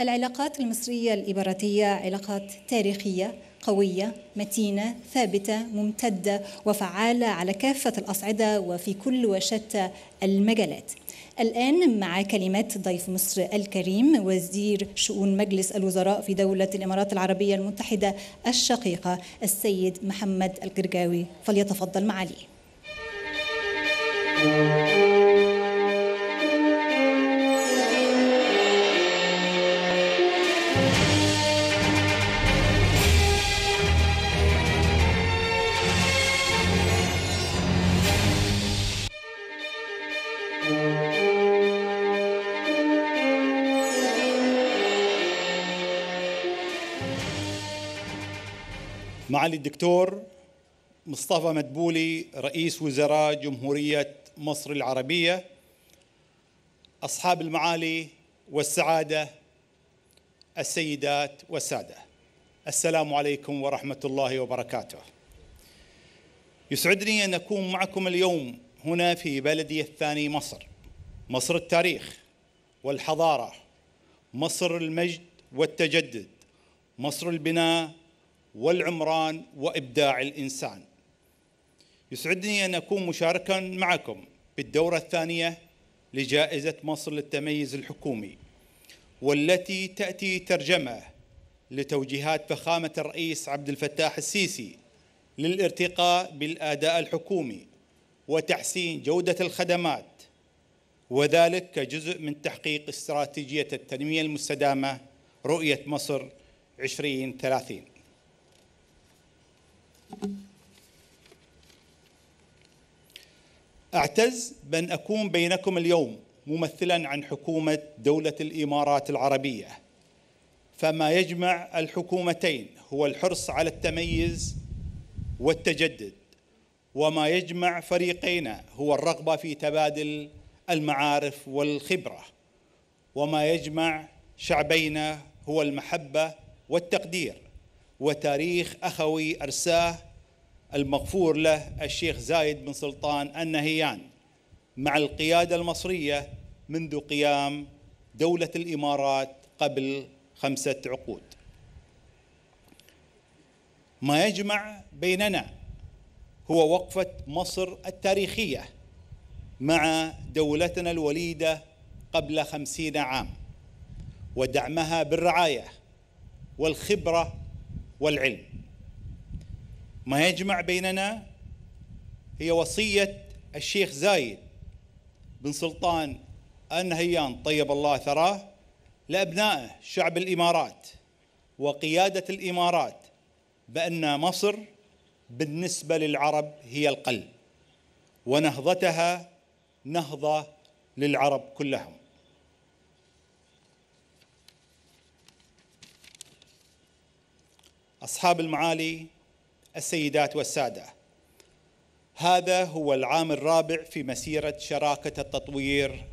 العلاقات المصرية الإماراتية علاقات تاريخية قوية متينة ثابتة ممتدة وفعالة على كافة الأصعدة وفي كل وشتى المجالات الآن مع كلمات ضيف مصر الكريم وزير شؤون مجلس الوزراء في دولة الإمارات العربية المتحدة الشقيقة السيد محمد القرجاوي فليتفضل معاليه معالي الدكتور مصطفى مدبولي رئيس وزراء جمهورية مصر العربية أصحاب المعالي والسعادة السيدات والسادة السلام عليكم ورحمة الله وبركاته يسعدني أن أكون معكم اليوم هنا في بلدي الثاني مصر مصر التاريخ والحضارة مصر المجد والتجدد مصر البناء والعمران وإبداع الإنسان يسعدني أن أكون مشاركا معكم بالدورة الثانية لجائزة مصر للتميز الحكومي والتي تأتي ترجمة لتوجيهات فخامة الرئيس عبد الفتاح السيسي للارتقاء بالأداء الحكومي وتحسين جودة الخدمات وذلك كجزء من تحقيق استراتيجية التنمية المستدامة رؤية مصر 2030 أعتز بأن أكون بينكم اليوم ممثلا عن حكومة دولة الإمارات العربية فما يجمع الحكومتين هو الحرص على التميز والتجدد وما يجمع فريقينا هو الرغبة في تبادل المعارف والخبرة وما يجمع شعبينا هو المحبة والتقدير وتاريخ أخوي أرساه المغفور له الشيخ زايد بن سلطان النهيان مع القيادة المصرية منذ قيام دولة الإمارات قبل خمسة عقود ما يجمع بيننا هو وقفة مصر التاريخية مع دولتنا الوليدة قبل خمسين عام ودعمها بالرعاية والخبرة والعلم ما يجمع بيننا هي وصية الشيخ زايد بن سلطان النهيان طيب الله ثراه لأبنائه شعب الإمارات وقيادة الإمارات بأن مصر بالنسبة للعرب هي القلب ونهضتها نهضة للعرب كلهم أصحاب المعالي السيدات والسادة هذا هو العام الرابع في مسيرة شراكة التطوير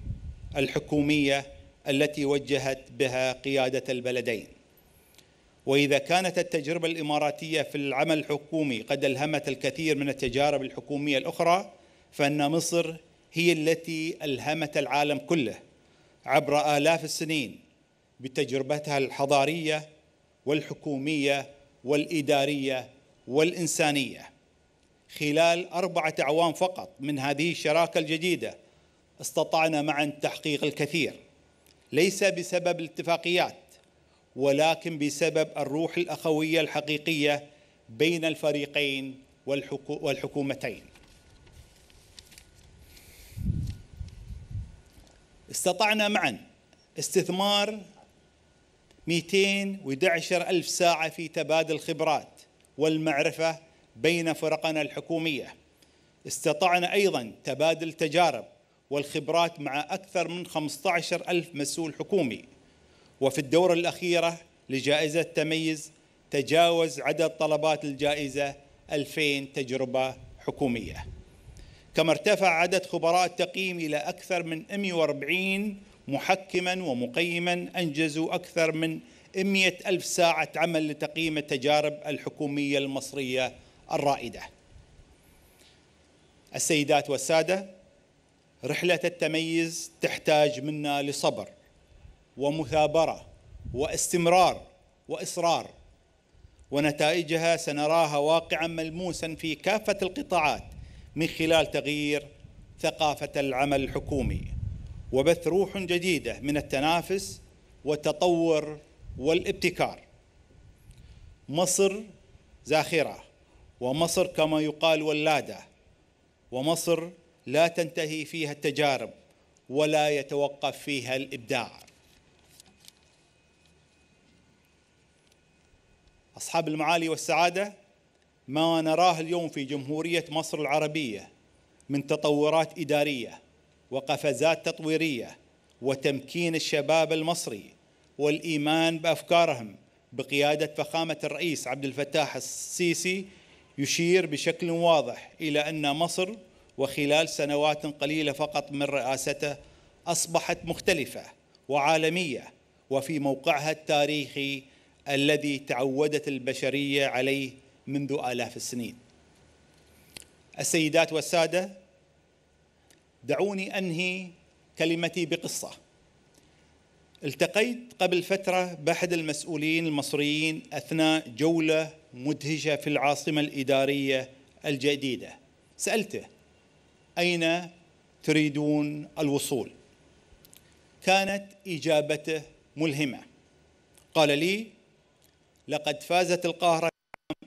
الحكومية التي وجهت بها قيادة البلدين وإذا كانت التجربة الإماراتية في العمل الحكومي قد ألهمت الكثير من التجارب الحكومية الأخرى فأن مصر هي التي ألهمت العالم كله عبر آلاف السنين بتجربتها الحضارية والحكومية والإدارية والإنسانية خلال أربعة أعوام فقط من هذه الشراكة الجديدة استطعنا معا تحقيق الكثير ليس بسبب الاتفاقيات ولكن بسبب الروح الأخوية الحقيقية بين الفريقين والحكومتين استطعنا معا استثمار 211 ألف ساعة في تبادل الخبرات والمعرفة بين فرقنا الحكومية استطعنا أيضا تبادل تجارب والخبرات مع أكثر من 15 ألف مسؤول حكومي وفي الدورة الأخيرة لجائزة تميز تجاوز عدد طلبات الجائزة 2000 تجربة حكومية كما ارتفع عدد خبراء التقييم إلى أكثر من 140 محكما ومقيما أنجزوا أكثر من 100 ألف ساعة عمل لتقييم التجارب الحكومية المصرية الرائدة السيدات والسادة رحلة التميز تحتاج منا لصبر ومثابرة واستمرار وإصرار ونتائجها سنراها واقعا ملموسا في كافة القطاعات من خلال تغيير ثقافة العمل الحكومي وبث روح جديده من التنافس والتطور والابتكار مصر زاخره ومصر كما يقال ولاده ومصر لا تنتهي فيها التجارب ولا يتوقف فيها الابداع اصحاب المعالي والسعاده ما نراه اليوم في جمهوريه مصر العربيه من تطورات اداريه وقفزات تطويريه وتمكين الشباب المصري والايمان بافكارهم بقياده فخامه الرئيس عبد الفتاح السيسي يشير بشكل واضح الى ان مصر وخلال سنوات قليله فقط من رئاسته اصبحت مختلفه وعالميه وفي موقعها التاريخي الذي تعودت البشريه عليه منذ الاف السنين. السيدات والساده دعوني انهي كلمتي بقصه التقيت قبل فتره باحد المسؤولين المصريين اثناء جوله مدهشه في العاصمه الاداريه الجديده سالته اين تريدون الوصول كانت اجابته ملهمه قال لي لقد فازت القاهره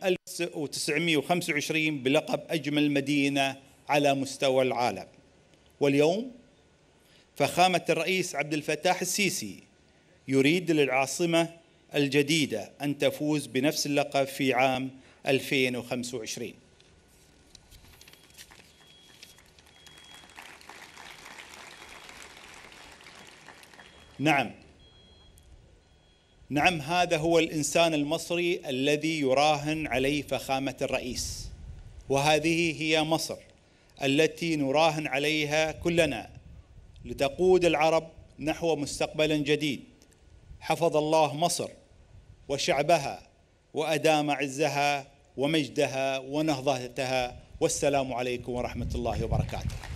عام 1925 بلقب اجمل مدينه على مستوى العالم واليوم فخامة الرئيس عبد الفتاح السيسي يريد للعاصمة الجديدة أن تفوز بنفس اللقب في عام 2025 نعم نعم هذا هو الإنسان المصري الذي يراهن عليه فخامة الرئيس وهذه هي مصر التي نراهن عليها كلنا لتقود العرب نحو مستقبل جديد حفظ الله مصر وشعبها وادام عزها ومجدها ونهضتها والسلام عليكم ورحمه الله وبركاته